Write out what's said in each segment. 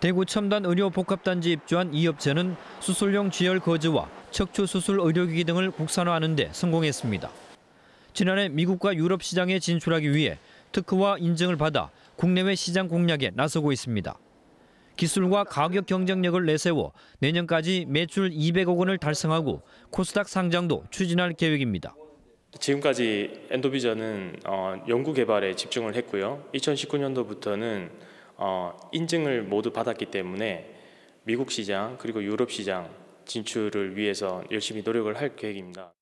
대구 첨단 의료복합단지 입주한 이 업체는 수술용 지열 거즈와 척추 수술 의료기기 등을 국산화하는 데 성공했습니다. 지난해 미국과 유럽 시장에 진출하기 위해 특허와 인증을 받아 국내외 시장 공략에 나서고 있습니다. 기술과 가격 경쟁력을 내세워 내년까지 매출 200억 원을 달성하고 코스닥 상장도 추진할 계획입니다. 지금까지 엔도비전은 어, 연구 개발에 집중을 했고요. 2019년도부터는 어, 인증을 모두 받았기 때문에 미국 시장 그리고 유럽 시장 진출을 위해서 열심히 노력을 할 계획입니다.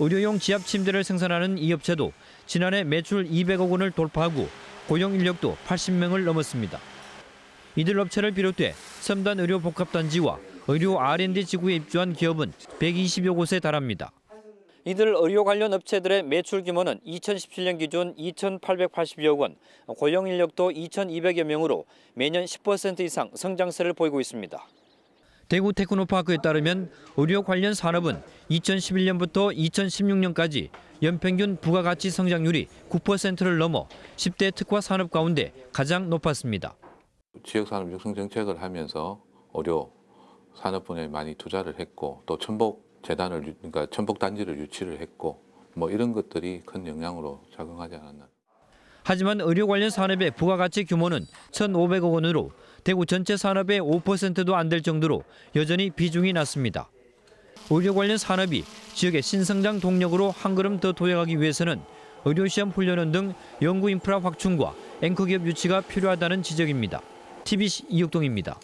의료용 지압 침대를 생산하는 이 업체도 지난해 매출 200억 원을 돌파하고 고용 인력도 80명을 넘었습니다. 이들 업체를 비롯해 첨단 의료 복합단지와 의료 R&D 지구에 입주한 기업은 120여 곳에 달합니다. 이들 의료 관련 업체들의 매출 규모는 2017년 기준 2,880억 원, 고용 인력도 2,200여 명으로 매년 10% 이상 성장세를 보이고 있습니다. 대구 테크노파크에 따르면 의료 관련 산업은 2011년부터 2016년까지 연평균 부가가치 성장률이 9%를 넘어 10대 특화 산업 가운데 가장 높았습니다. 지역산업 육성 정책을 하면서 의료 산업 분야에 많이 투자를 했고 또 천복 재단을 그러니까 천북 단지를 유치를 했고 뭐 이런 것들이 큰 영향으로 작용하지 않았나. 하지만 의료 관련 산업의 부가가치 규모는 1,500억 원으로 대구 전체 산업의 5%도 안 될 정도로 여전히 비중이 낮습니다. 의료 관련 산업이 지역의 신성장 동력으로 한 걸음 더 도약하기 위해서는 의료시험 훈련원 등 연구 인프라 확충과 앵커기업 유치가 필요하다는 지적입니다. TBC 이육동입니다.